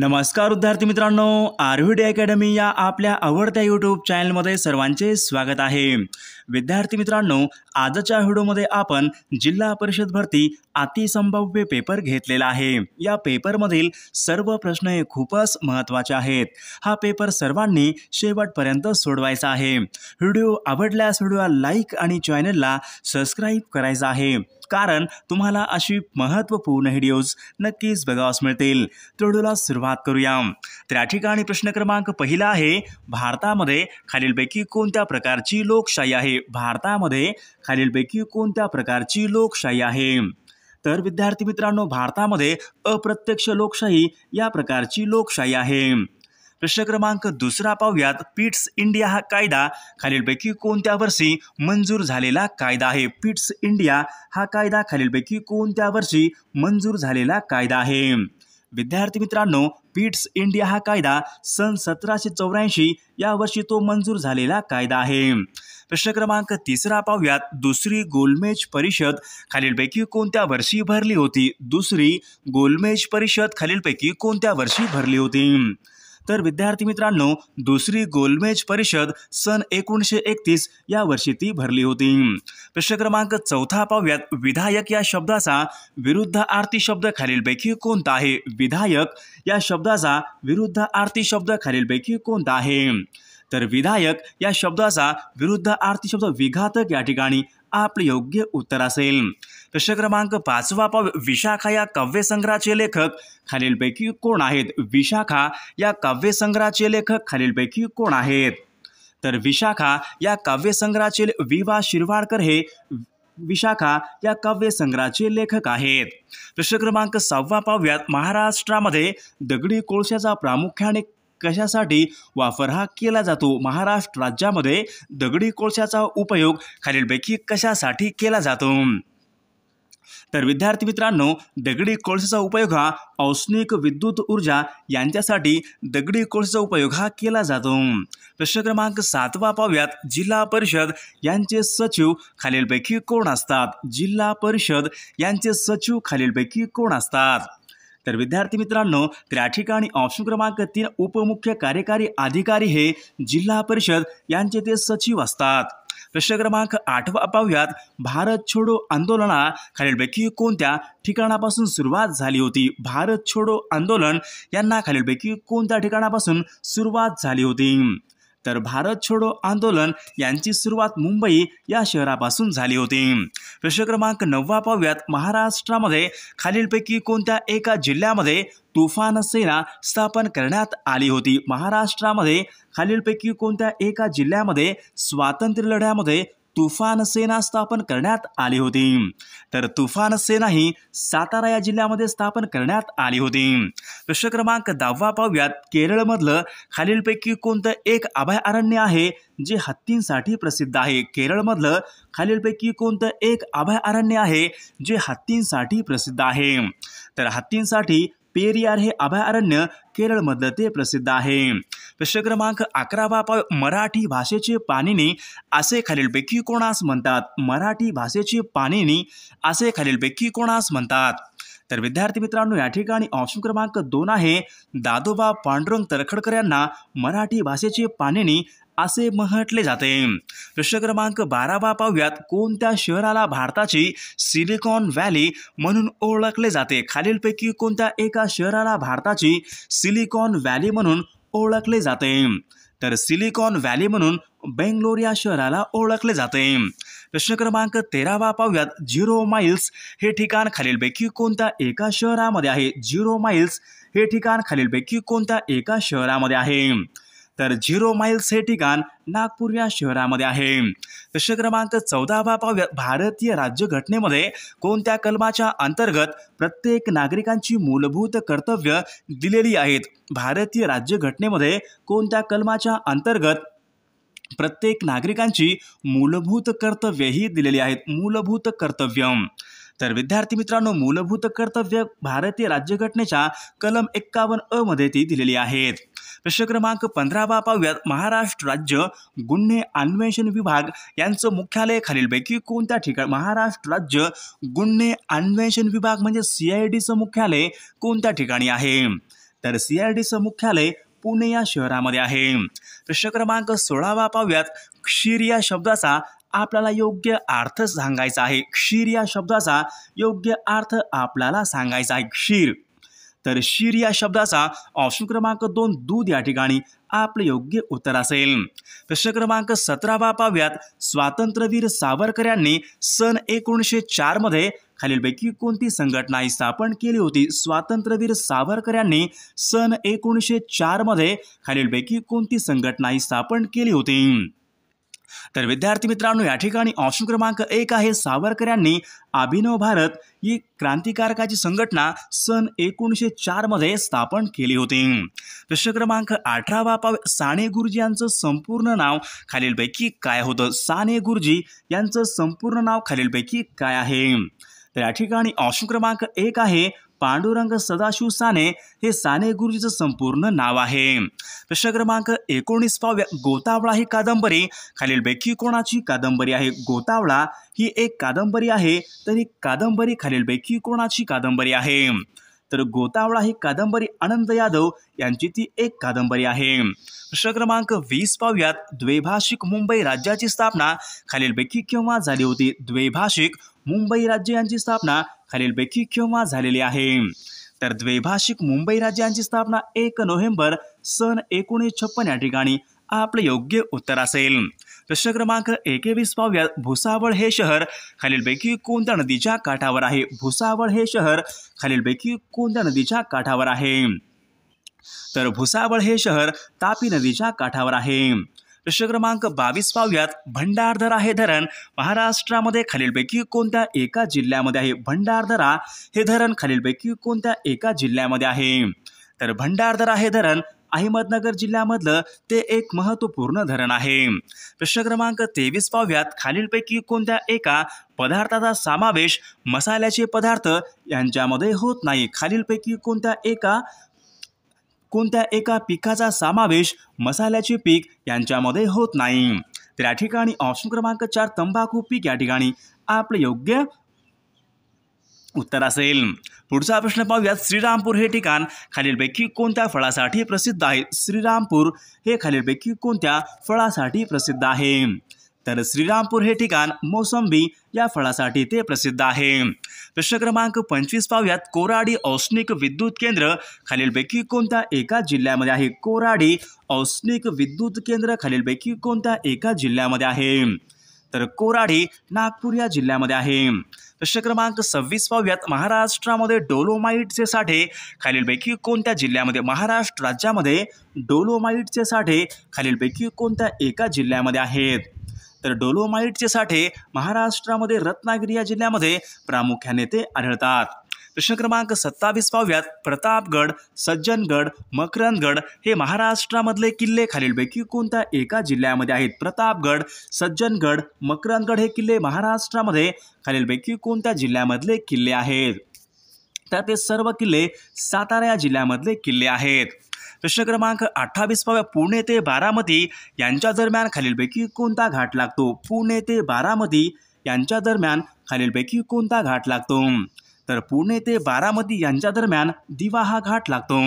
नमस्कार विद्यार्थी मित्रांनो आर व्ही डी अकॅडमी या आपल्या आवडत्या यूट्यूब चॅनलमध्ये सर्वांचे स्वागत आहे विद्यार्थी मित्रांनो आजच्या व्हिडिओमध्ये आपण जिल्हा परिषद भरती अतिसंभाव्य पेपर घेतलेला आहे या पेपरमधील सर्व प्रश्न हे खूपच महत्त्वाचे आहेत हा पेपर सर्वांनी शेवटपर्यंत सोडवायचा आहे व्हिडिओ आवडल्यास व्हिडिओला लाईक आणि चॅनलला सबस्क्राईब करायचा आहे कारण तुम्हाला अशी महत्त्वपूर्ण व्हिडिओज नक्कीच बघावास मिळतील तर सुरुवात करूया तर या ठिकाणी प्रश्न क्रमांक पहिला आहे भारतामध्ये खालीलपैकी कोणत्या प्रकारची लोकशाही आहे भारतामध्ये खालीलपैकी कोणत्या प्रकारची लोकशाही आहे तर विद्यार्थी मित्रांनो भारतामध्ये अप्रत्यक्ष लोकशाही या प्रकारची लोकशाही आहे प्रश्न क्रमांक दुसरा पाहुयात पिट्स इंडिया हा कायदा खालीलपैकी कोणत्या वर्षी मंजूर झालेला कायदा आहे पिट्स इंडिया हा कायदा खालीलपैकी कोणत्या वर्षी मंजूर झालेला कायदा आहे विद्यार्थी मित्रांनो पिट्स इंडिया हा कायदा सन सतराशे चौऱ्याऐंशी या वर्षी तो मंजूर झालेला कायदा आहे प्रश्न क्रमांक तिसरा पाहुयात दुसरी गोलमेज परिषद खालीलपैकी कोणत्या वर्षी भरली होती दुसरी गोलमेज परिषद खालीलपैकी कोणत्या वर्षी भरली होती तर विद्यार्थी मित्रांनो दुसरी गोलमेज परिषद सन एकोणीसशे एकतीस या वर्षी ती भरली होती प्रश्न क्रमांक चौथा पाव्यात विधायक या शब्दाचा विरुद्ध आरती शब्द खालीलपैकी कोणता आहे विधायक या शब्दाचा विरुद्ध आरती शब्द खालीलपैकी कोणता आहे तर विधायक या शब्दाचा विरुद्ध आरती शब्द विघातक या ठिकाणी आपलं योग्य उत्तर असेल प्रश्न क्रमांक पाचवा पाव विशाखा या काव्यसंग्रहाचे लेखक खालीलपैकी कोण आहेत विशाखा या काव्यसंग्रहाचे लेखक खालीलपैकी कोण आहेत तर विशाखा या काव्यसंग्रहाचे वि वा शिरवाडकर हे विशाखा या काव्यसंग्रहाचे लेखक आहेत प्रश्न क्रमांक सहावा पाव्यात महाराष्ट्रामध्ये दगडी कोळशाचा प्रामुख्याने कशासाठी वापर हा केला जातो महाराष्ट्र राज्यामध्ये दगडी कोळशाचा उपयोग खालीलपैकी कशासाठी केला जातो तर विद्यार्थी मित्रांनो दगडी कोळशाचा उपयोग हा औष्णिक विद्युत ऊर्जा यांच्यासाठी दगडी कोळशाचा उपयोग हा केला जातो प्रश्न क्रमांक सातवा पाहूयात जिल्हा परिषद यांचे सचिव खालीलपैकी कोण असतात जिल्हा परिषद यांचे सचिव खालीलपैकी कोण असतात तर विद्यार्थी मित्रांनो त्या ठिकाणी ऑप्शन क्रमांक तीन उपमुख्य कार्यकारी अधिकारी हे जिल्हा परिषद यांचे ते सचिव असतात प्रश्न क्रमांक आठवा अपाव्यात भारत छोडो आंदोलना खालीलपैकी कोणत्या ठिकाणापासून सुरुवात झाली होती भारत छोडो आंदोलन यांना खालीलपैकी कोणत्या ठिकाणापासून सुरुवात झाली होती तर भारत छोडो आंदोलन यांची सुरुवात मुंबई या शहरापासून झाली होती प्रश्न क्रमांक नववा पाहूयात महाराष्ट्रामध्ये खालीलपैकी कोणत्या एका जिल्ह्यामध्ये तुफान सेना स्थापन करण्यात आली होती महाराष्ट्रामध्ये खालीलपैकी कोणत्या एका जिल्ह्यामध्ये स्वातंत्र्य लढ्यामध्ये तुफान सेना स्थापन करण्यात आली होती तर तुफान सेना ही सातारा या जिल्ह्यामध्ये स्थापन करण्यात आली होती प्रश्न क्रमांक दहावा पाहूयात केरळमधलं खालीलपैकी कोणतं एक अभयारण्य आहे जे हत्तींसाठी प्रसिद्ध आहे केरळमधलं खालीलपैकी कोणतं एक अभयारण्य आहे जे हत्तींसाठी प्रसिद्ध आहे तर हत्तींसाठी पेरियार हे अभयारण्य केरळमधलं ते प्रसिद्ध आहे प्रश्न क्रमांक अकरावा मराठी भाषेचे पाणिनी असे खालीलपैकी कोणास म्हणतात मराठी भाषेचे पाणीनी असे खालीलपैकी कोणास म्हणतात तर विद्यार्थी मित्रांनो या ठिकाणी ऑप्शन क्रमांक दोन आहे दादोबा पांडुरंग तरखडकर यांना मराठी भाषेचे पाणिनी असे म्हटले जाते प्रश्न क्रमांक बारावा पाहूयात कोणत्या शहराला भारताची सिलिकॉन व्हॅली म्हणून ओळखले जाते खालीलपैकी कोणत्या एका शहराला भारताची सिलिकॉन व्हॅली म्हणून ओळखले जाते तर सिलिकॉन व्हॅली म्हणून बेंगलोर या शहराला ओळखले जाते प्रश्न क्रमांक तेरावा पाहूयात झिरो माइल्स हे ठिकाण खालीलपैकी कोणत्या एका शहरामध्ये आहे झिरो माइल्स हे ठिकाण खालीलपैकी कोणत्या एका शहरामध्ये आहे तर झिरो माइल्स हे ठिकाण नागपूर या शहरामध्ये आहे प्रश्न क्रमांक चौदावा पाहूया भारतीय राज्यघटनेमध्ये कोणत्या कलमाच्या अंतर्गत प्रत्येक नागरिकांची मूलभूत कर्तव्य दिलेली आहेत भारतीय राज्यघटनेमध्ये कोणत्या कलमाच्या अंतर्गत प्रत्येक नागरिकांची मूलभूत कर्तव्य ही दिलेली आहेत मूलभूत कर्तव्य तर विद्यार्थी मित्रांनो मूलभूत कर्तव्य भारतीय राज्यघटनेच्या कलम एक्कावन्न अ मध्ये ती दिलेली आहेत प्रश्न क्रमांक पंधरा पाहूयात महाराष्ट्र राज्य गुन्हे अन्वेषण विभाग यांचं मुख्यालय खालीलपैकी कोणत्या ठिकाणी महाराष्ट्र राज्य गुन्हे अन्वेषण विभाग म्हणजे सी आय डीचं मुख्यालय कोणत्या ठिकाणी आहे तर सी आय डीचं मुख्यालय पुणे या शहरामध्ये आहे प्रश्न क्रमांक सोळावा पाहूयात क्षीर या शब्दाचा आपल्याला योग्य अर्थ सांगायचा आहे क्षीर या शब्दाचा योग्य अर्थ आपल्याला सांगायचा आहे क्षीर तर शीर या शब्दाचा ऑप्शन क्रमांक दोन दूध या ठिकाणी आपलं योग्य उत्तर असेल प्रश्न क्रमांक सतरावा पाव्यात स्वातंत्र्यवीर सावरकर यांनी सन एकोणीसशे मध्ये खालीलपैकी कोणती संघटना स्थापन केली होती स्वातंत्र्यवीर सावरकर यांनी सन एकोणीसशे मध्ये खालीलपैकी कोणती संघटना स्थापन केली होती तर विद्यार्थी मित्रांनो या ठिकाणी ऑप्शन क्रमांक एक आहे सावरकर यांनी अभिनव भारत ही क्रांतिकारकाची संघटना सन एकोणीसशे चारमध्ये स्थापन केली होती प्रश्न क्रमांक अठरा बापा साने गुरुजी यांचं संपूर्ण नाव खालीलपैकी काय होतं साने गुरुजी यांचं संपूर्ण नाव खालीलपैकी काय आहे तर या ठिकाणी ऑप्शन क्रमांक एक आहे पांडुरंग सदाशिव साने हे साने गुरुजीचं संपूर्ण नाव आहे प्रश्न क्रमांक एकोणीस पाव्या गोतावळा ही कादंबरी खालीलपैकी कोणाची कादंबरी आहे गोतावळा ही एक कादंबरी आहे तर ही कादंबरी खालीलपैकी कोणाची कादंबरी आहे तर गोतावळा ही कादंबरी आनंद यादव यांची ती एक कादंबरी आहे प्रश्न क्रमांक वीस पाव्यात द्वैभाषिक मुंबई राज्याची स्थापना खालीलपैकी केव्हा झाली होती द्वैभाषिक मुंबई राज्य यांची स्थापना खालीलपैकी केव्हा झालेली आहे तर द्वैभाषिक मुंबई राज्यांची स्थापना एक नोव्हेंबर सन एकोणीस छप्पन या ठिकाणी आपले योग्य उत्तर असेल प्रश्न क्रमांक एकेवीस पाहूयात भुसावळ हे शहर खालीलपैकी कोणत्या नदीच्या काठावर आहे भुसावळ हे शहर खालीलपैकी कोणत्या नदीच्या काठावर आहे तर भुसावळ हे शहर तापी नदीच्या काठावर आहे प्रश्न क्रमांक बावीस पाहूयात भंडारदरा हे धरण महाराष्ट्रामध्ये खालीलपैकी कोणत्या एका जिल्ह्यामध्ये आहे भंडारदरा हे धरण खालीलपैकी कोणत्या एका जिल्ह्यामध्ये आहे तर भंडारदरा हे धरण अहमदनगर जिल्ह्यामधलं ते एक महत्त्वपूर्ण धरण आहे प्रश्न क्रमांक तेवीस पाहूयात खालीलपैकी कोणत्या एका पदार्थाचा समावेश मसाल्याचे पदार्थ यांच्यामध्ये होत नाही खालीलपैकी कोणत्या एका कोणत्या एका पिकाचा समावेश मसाल्याचे पीक यांच्यामध्ये होत नाही तर या ठिकाणी ऑप्शन क्रमांक चार तंबाखू पीक या ठिकाणी आपले योग्य उत्तर असेल पुढचा प्रश्न पाहूयात श्रीरामपूर हे ठिकाण खालीलपैकी कोणत्या फळासाठी प्रसिद्ध आहे श्रीरामपूर हे खालीलपैकी कोणत्या फळासाठी प्रसिद्ध आहे तर श्रीरामपूर हे ठिकाण मोसंबी या फळासाठी ते प्रसिद्ध आहे प्रश्न क्रमांक पंचवीस पाहूयात कोराडी औष्णिक विद्युत केंद्र खालीलपैकी कोणत्या एका जिल्ह्यामध्ये आहे कोराडी औष्णिक विद्युत केंद्र खालीलपैकी कोणत्या एका जिल्ह्यामध्ये आहे तर कोराडी नागपूर या जिल्ह्यामध्ये आहे प्रश्न क्रमांक सव्वीस पाहूयात महाराष्ट्रामध्ये डोलोमाइटचे साठे खालीलपैकी कोणत्या जिल्ह्यामध्ये महाराष्ट्र राज्यामध्ये डोलोमाइटचे साठे खालीलपैकी कोणत्या एका जिल्ह्यामध्ये आहेत तर डोलोमाइटचे साठे महाराष्ट्रामध्ये रत्नागिरी या जिल्ह्यामध्ये प्रामुख्याने ते आढळतात प्रश्न क्रमांक सत्तावीस पाव्यात प्रतापगड सज्जनगड मकरंदगड हे महाराष्ट्रामधले किल्ले खालीलपैकी कोणत्या एका जिल्ह्यामध्ये आहेत प्रतापगड सज्जनगड मकरंदगड हे किल्ले महाराष्ट्रामध्ये खालीलपैकी कोणत्या जिल्ह्यामधले किल्ले आहेत तर ते सर्व किल्ले सातारा या जिल्ह्यामधले किल्ले आहेत प्रश्न क्रमांक अठ्ठावीस पाव्या पुणे ते बारामती यांच्या दरम्यान खालीलपैकी कोणता घाट लागतो पुणे ते बारामती यांच्या दरम्यान खालीलपैकी कोणता घाट लागतो तर पुणे ते बारामती यांच्या दरम्यान दिवा हा घाट लागतो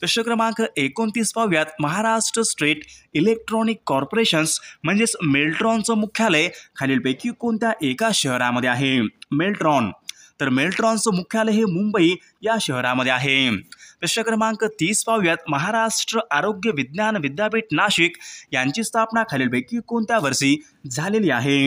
प्रश्न क्रमांक एकोणतीस पाव्यात महाराष्ट्र स्टेट इलेक्ट्रॉनिक कॉर्पोरेशन्स म्हणजेच मेल्ट्रॉनचं मुख्यालय खालीलपैकी कोणत्या एका शहरामध्ये आहे मेल्ट्रॉन तर मेल्ट्रॉनचं मुख्यालय हे मुंबई या शहरामध्ये आहे प्रश्न क्रमांक तीस पाहूयात महाराष्ट्र आरोग्य विज्ञान विद्यापीठ नाशिक यांची स्थापना खालीलपैकी कोणत्या वर्षी झालेली आहे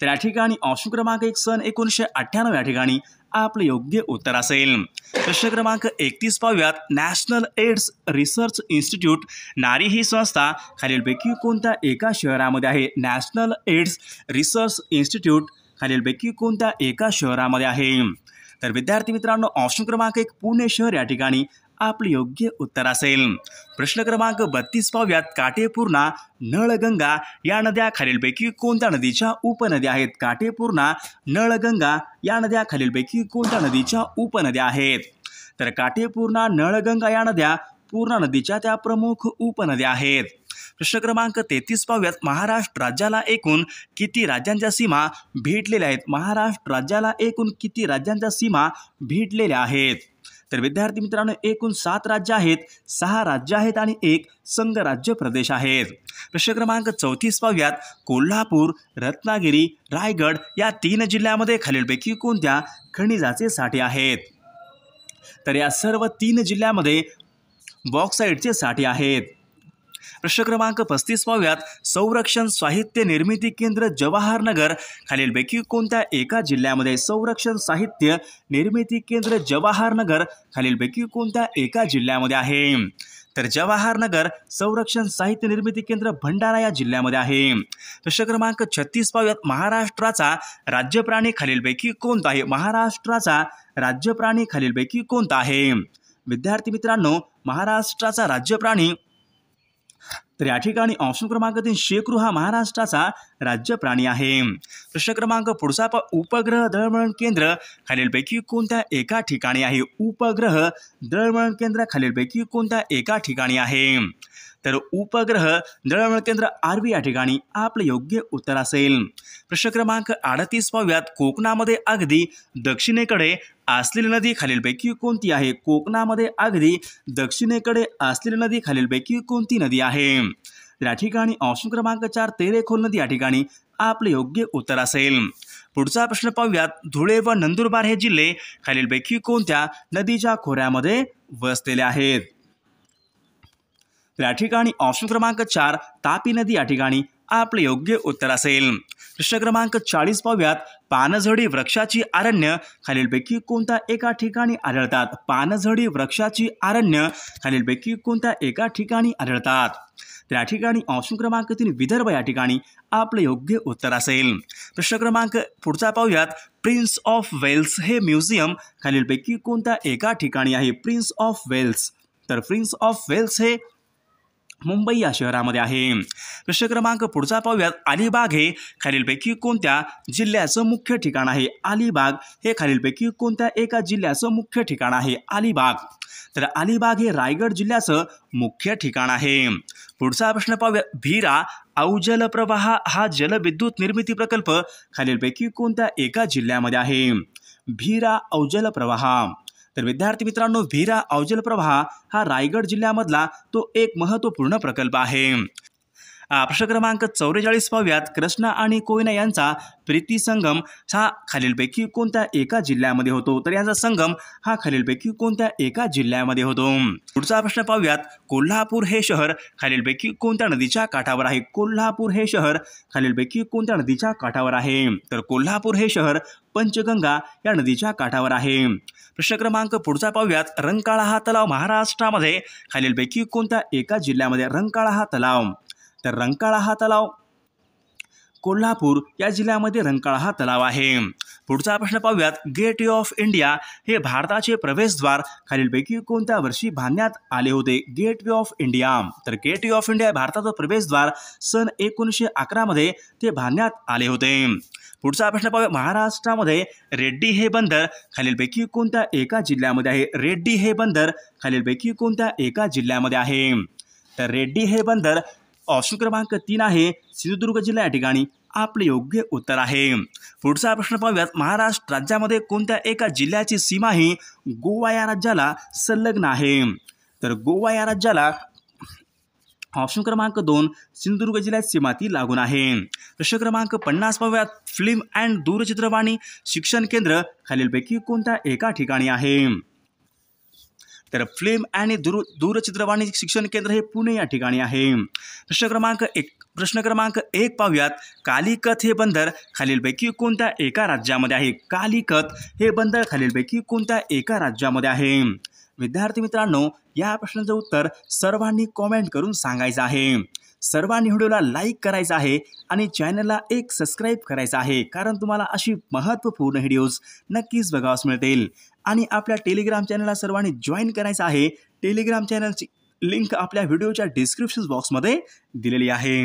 तर या ठिकाणी ऑप्शन क्रमांक एक सन एकोणीसशे अठ्ठ्याण्णव या ठिकाणी आपलं योग्य उत्तर असेल प्रश्न क्रमांक एकतीस पाहूयात नॅशनल एड्स रिसर्च इन्स्टिट्यूट नारी ही संस्था खालीलपैकी कोणत्या एका शहरामध्ये आहे नॅशनल एड्स रिसर्च इन्स्टिट्यूट खालीलपैकी कोणत्या एका शहरामध्ये आहे तर विद्यार्थी मित्रांनो ऑप्शन क्रमांक एक पुणे शहर या ठिकाणी आपले योग्य उत्तर असेल प्रश्न क्रमांक बत्तीस पाहूयात काटेपूर्णा नळगंगा या नद्या खालीलपैकी कोणत्या नदीच्या उपनद्या आहेत काटेपूर्णा नळगंगा या नद्या खालीलपैकी कोणत्या नदीच्या उपनद्या आहेत तर काटेपूर्णा नळगंगा या नद्या पूर्णा नदीच्या त्या प्रमुख उपनद्या आहेत प्रश्न क्रमांक तेहतीस पाव्यात महाराष्ट्र राज्याला एकूण किती राज्यांच्या सीमा भेटलेल्या आहेत महाराष्ट्र राज्याला एकूण किती राज्यांच्या सीमा भेटलेल्या आहेत तर विद्यार्थी मित्रांनो एकूण सात राज्य आहेत सहा राज्य आहेत आणि एक संघराज्य प्रदेश आहेत प्रश्न क्रमांक चौतीस पाव्यात कोल्हापूर रत्नागिरी रायगड या तीन जिल्ह्यामध्ये खालीलपैकी कोणत्या खनिजाचे साठे आहेत तर या सर्व तीन जिल्ह्यामध्ये बॉक्साईडचे साठे आहेत प्रश्न क्रमांक पस्तीसवाव्यात संरक्षण साहित्य निर्मिती केंद्र जवाहरनगर खालीलपैकी कोणत्या एका जिल्ह्यामध्ये संरक्षण साहित्य निर्मिती केंद्र जवाहरनगर खालीलपैकी कोणत्या एका जिल्ह्यामध्ये आहे तर जवाहरनगर संरक्षण साहित्य निर्मिती केंद्र भंडारा या जिल्ह्यामध्ये आहे प्रश्न क्रमांक छत्तीस पाव्यात महाराष्ट्राचा राज्यप्राणी खालीलपैकी कोणता आहे महाराष्ट्राचा राज्यप्राणी खालीलपैकी कोणता आहे विद्यार्थी मित्रांनो महाराष्ट्राचा राज्य प्राणी तर या ठिकाणी ऑप्शन क्रमांक तीन शेकरू हा महाराष्ट्राचा राज्य प्राणी आहे प्रश्न क्रमांक पुढचा उपग्रह दळवळण केंद्र खालीलपैकी कोणत्या एका ठिकाणी आहे उपग्रह दळवळण केंद्र खालीलपैकी कोणत्या एका ठिकाणी आहे तर उपग्रह दळवळण केंद्र आरवी या ठिकाणी आपलं योग्य उत्तर असेल प्रश्न क्रमांक अडतीस पाहूयात कोकणामध्ये अगदी दक्षिणेकडे असलेली नदी खालीलपैकी कोणती आहे कोकणामध्ये अगदी दक्षिणेकडे असलेली नदी खालीलपैकी कोणती नदी आहे या ठिकाणी ऑप्शन क्रमांक चार तेरेखोल नदी या ठिकाणी आपले योग्य उत्तर असेल पुढचा प्रश्न पाहूयात धुळे व नंदुरबार हे जिल्हे खालीलपैकी कोणत्या नदीच्या खोऱ्यामध्ये वसलेले आहेत या ठिकाणी ऑप्शन क्रमांक चार तापी नदी या ठिकाणी आपले योग्य उत्तर असेल प्रश्न क्रमांक चाळीस पाहूयात पानझडी वृक्षाची अरण्य खालीलपैकी कोणत्या एका ठिकाणी आढळतात पानझडी वृक्षाची अरण्य खालीलपैकी कोणत्या एका ठिकाणी आढळतात त्या ठिकाणी ऑप्शन क्रमांक तीन विदर्भ या ठिकाणी आपले योग्य उत्तर असेल प्रश्न क्रमांक पुढचा पाहूयात प्रिन्स ऑफ वेल्स हे म्युझियम खालीलपैकी कोणत्या एका ठिकाणी आहे प्रिन्स ऑफ वेल्स तर प्रिन्स ऑफ वेल्स हे मुंबई या शहरामध्ये आहे प्रश्न क्रमांक पुढचा पाहूयात अलिबाग हे खालीलपैकी कोणत्या जिल्ह्याचं मुख्य ठिकाण आहे अलिबाग हे खालीलपैकी कोणत्या एका जिल्ह्याचं मुख्य ठिकाण आहे अलिबाग तर अलिबाग हे रायगड जिल्ह्याचं मुख्य ठिकाण आहे पुढचा प्रश्न पाहूया भीरा औजल प्रवाह हा जलविद्युत निर्मिती प्रकल्प खालीलपैकी कोणत्या एका जिल्ह्यामध्ये आहे भीरा औजल प्रवाह तर विद्यार्थी मित्रांनो व्हिरा अवजल प्रवाह हा रायगड जिल्ह्यामधला तो एक महत्त्वपूर्ण प्रकल्प आहे प्रश्न क्रमांक चौवेचाळीस पाहूयात कृष्णा आणि कोयना यांचा प्रीती संगम हा खालीलपैकी कोणत्या एका जिल्ह्यामध्ये होतो तर यांचा संगम हा खालीलपैकी कोणत्या एका जिल्ह्यामध्ये होतो पुढचा प्रश्न पाहूयात कोल्हापूर हे शहर खालीलपैकी कोणत्या नदीच्या काठावर आहे कोल्हापूर हे शहर खालीलपैकी कोणत्या नदीच्या काठावर आहे तर कोल्हापूर हे शहर पंचगंगा या नदीच्या काठावर आहे प्रश्न क्रमांक पुढचा पाहुयात रंकाळा हा तलाव महाराष्ट्रामध्ये खालीलपैकी कोणत्या एका जिल्ह्यामध्ये रंकाळा हा तलाव तर रंकाळा हा तलाव कोल्हापूर या जिल्ह्यामध्ये रंकाळा हा तलाव आहे पुढचा प्रश्न पाहूयात गेट ऑफ इंडिया हे भारताचे प्रवेशद्वार खालीलपैकी कोणत्या वर्षी बांधण्यात आले होते गेट ऑफ इंडिया तर गेट ऑफ इंडिया भारताचं प्रवेशद्वार सन एकोणीसशे अकरामध्ये ते बांधण्यात आले होते पुढचा प्रश्न पाहूया महाराष्ट्रामध्ये रेड्डी हे बंदर खालीलपैकी कोणत्या एका जिल्ह्यामध्ये आहे रेड्डी हे बंदर खालीलपैकी कोणत्या एका जिल्ह्यामध्ये आहे तर रेड्डी हे बंदर ऑप्शन क्रमांक तीन आहे सिंधुदुर्ग जिल्हा या ठिकाणी आपले योग्य उत्तर आहे पुढचा प्रश्न पाहूयात महाराष्ट्र राज्यामध्ये कोणत्या एका जिल्ह्याची सीमा ही गोवा या राज्याला संलग्न आहे तर गोवा या राज्याला ऑप्शन क्रमांक दोन सिंधुदुर्ग जिल्ह्यात सीमा ती लागून आहे प्रश्न क्रमांक पन्नास पाहूयात फिल्म अँड दूरचित्रवाणी शिक्षण केंद्र खालीलपैकी कोणत्या एका ठिकाणी आहे तर फिल्म आणि दूर दूरचित्रवाणी शिक्षण केंद्र हे पुणे या ठिकाणी आहे प्रश्न क्रमांक एक प्रश्न क्रमांक एक पाहूयात कालिकत हे बंदर खालीलपैकी कोणत्या एका राज्यामध्ये आहे कालिकत हे बंदर खालीलपैकी कोणत्या एका राज्यामध्ये आहे विद्यार्थी मित्रांनो या प्रश्नाचं उत्तर सर्वांनी कॉमेंट करून सांगायचं आहे सर्वांनी व्हिडिओला लाईक करायचं आहे आणि चॅनलला एक सबस्क्राईब करायचं आहे कारण तुम्हाला अशी महत्त्वपूर्ण व्हिडिओज नक्कीच बघावस मिळतील आणि आपल्या टेलिग्राम चॅनलला सर्वांनी जॉईन करायचं आहे टेलिग्राम चॅनलची लिंक आपल्या व्हिडिओच्या डिस्क्रिप्शन बॉक्समध्ये दिलेली आहे